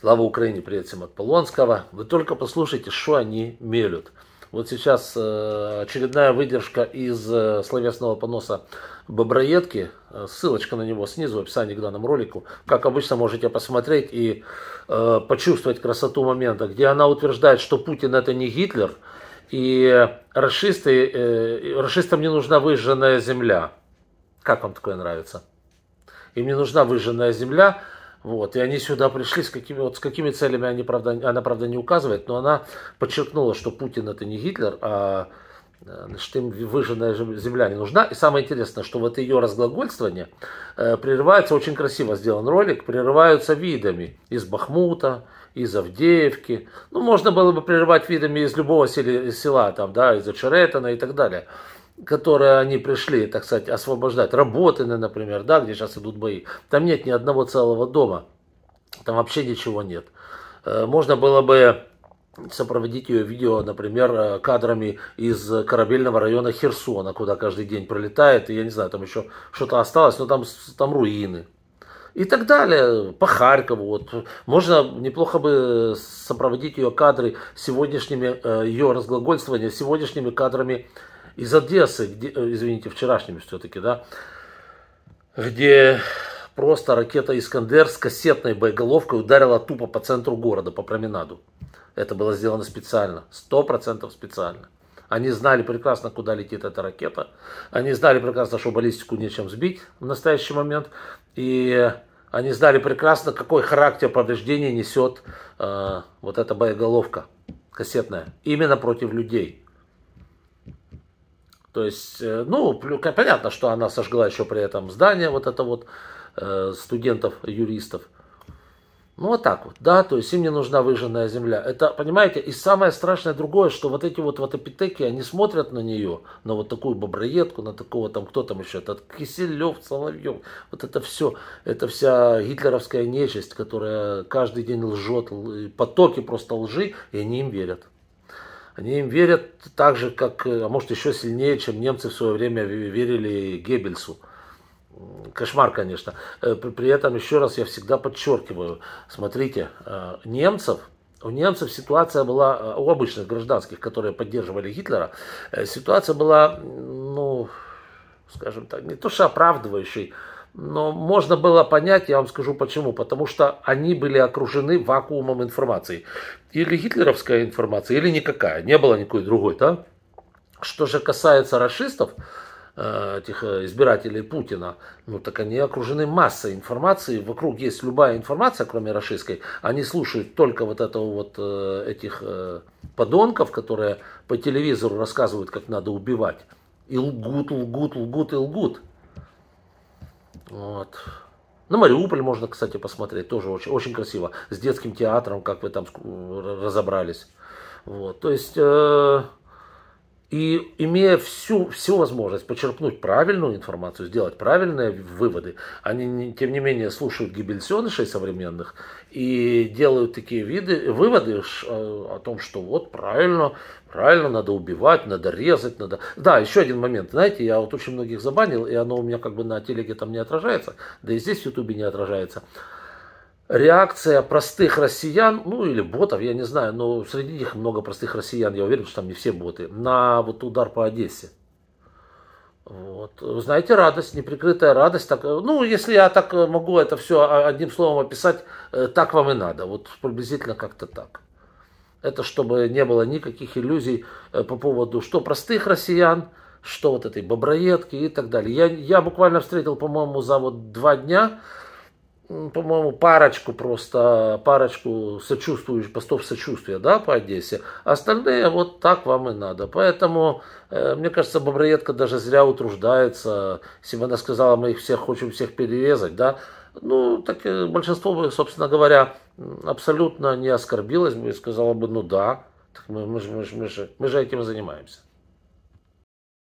Слава Украине, привет всем от Полонского. Вы только послушайте, что они мелют. Вот сейчас э, очередная выдержка из э, словесного поноса Боброедки. Э, ссылочка на него снизу в описании к данному ролику. Как обычно, можете посмотреть и почувствовать красоту момента, где она утверждает, что Путин это не Гитлер, и расисты, расистам не нужна выжженная земля. Как вам такое нравится? Им не нужна выжженная земля, вот, и они сюда пришли, с какими, вот, с какими целями они, правда, она, правда, не указывает, но она подчеркнула, что Путин это не Гитлер, а э, значит, им выжженная земля не нужна. И самое интересное, что вот ее разглагольствование э, прерывается, очень красиво сделан ролик, прерываются видами из Бахмута, из Авдеевки. Ну, можно было бы прерывать видами из любого сели, села, там, да, из Очеретана и так далее которые они пришли, так сказать, освобождать. Работыны, например, да, где сейчас идут бои. Там нет ни одного целого дома. Там вообще ничего нет. Э, можно было бы сопроводить ее видео, например, э, кадрами из корабельного района Херсона, куда каждый день прилетает, и я не знаю, там еще что-то осталось, но там, там руины. И так далее, по Харькову. Вот. Можно неплохо бы сопроводить ее кадры сегодняшними, э, ее разглагольствования сегодняшними кадрами из Одессы, где, э, извините, вчерашними все-таки, да, где просто ракета «Искандер» с кассетной боеголовкой ударила тупо по центру города, по променаду. Это было сделано специально, 100% специально. Они знали прекрасно, куда летит эта ракета. Они знали прекрасно, что баллистику нечем сбить в настоящий момент. И они знали прекрасно, какой характер повреждения несет э, вот эта боеголовка кассетная. Именно против людей. То есть, э, ну, понятно, что она сожгла еще при этом здание вот это вот э, студентов-юристов. Ну, вот так вот, да, то есть им не нужна выжженная земля. Это, понимаете, и самое страшное другое, что вот эти вот ватопитеки, они смотрят на нее, на вот такую боброедку, на такого там, кто там еще, этот Киселев, Соловьев, вот это все, это вся гитлеровская нечисть, которая каждый день лжет, потоки просто лжи, и они им верят. Они им верят так же, как, э, а может еще сильнее, чем немцы в свое время верили Геббельсу. Кошмар, конечно. Э, при этом, еще раз я всегда подчеркиваю, смотрите, э, немцев, у немцев ситуация была, у обычных гражданских, которые поддерживали Гитлера, ситуация была, ну, скажем так, не то что оправдывающей, но можно было понять, я вам скажу почему. Потому что они были окружены вакуумом информации. Или гитлеровская информация, или никакая. Не было никакой другой, да? Что же касается расистов, э, этих э, избирателей Путина, ну так они окружены массой информации, вокруг есть любая информация, кроме российской, они слушают только вот этого вот э, этих подонков, которые по телевизору рассказывают, как надо убивать, и лгут, лгут, лгут, и лгут. Вот. На Мариуполь можно, кстати, посмотреть, тоже очень, очень красиво. С детским театром, как вы там разобрались. Вот. То есть... Э, и имея всю, всю возможность почерпнуть правильную информацию, сделать правильные выводы, они, тем не менее, слушают гибельсенышей современных и делают такие виды, выводы э, о том, что вот правильно, правильно, надо убивать, надо резать, надо... Да, еще один момент, знаете, я вот очень многих забанил, и оно у меня как бы на телеге там не отражается, да и здесь в ютубе не отражается реакция простых россиян, ну или ботов, я не знаю, но среди них много простых россиян, я уверен, что там не все боты, на вот удар по Одессе. Вот. Знаете, радость, неприкрытая радость. Так, ну, если я так могу это все одним словом описать, э, так вам и надо. Вот приблизительно как-то так. Это чтобы не было никаких иллюзий э, по поводу что простых россиян, что вот этой боброедки и так далее. Я, я буквально встретил, по-моему, за вот два дня по-моему, парочку просто, парочку сочувствующих, постов сочувствия, да, по Одессе. Остальные вот так вам и надо. Поэтому, э, мне кажется, Боброедка даже зря утруждается. Если бы она сказала, мы их всех хотим всех перерезать, да, ну, так э, большинство бы, собственно говоря, абсолютно не оскорбилось бы и сказала бы, ну да, так мы, мы, же, мы, же, мы, же, мы же этим занимаемся.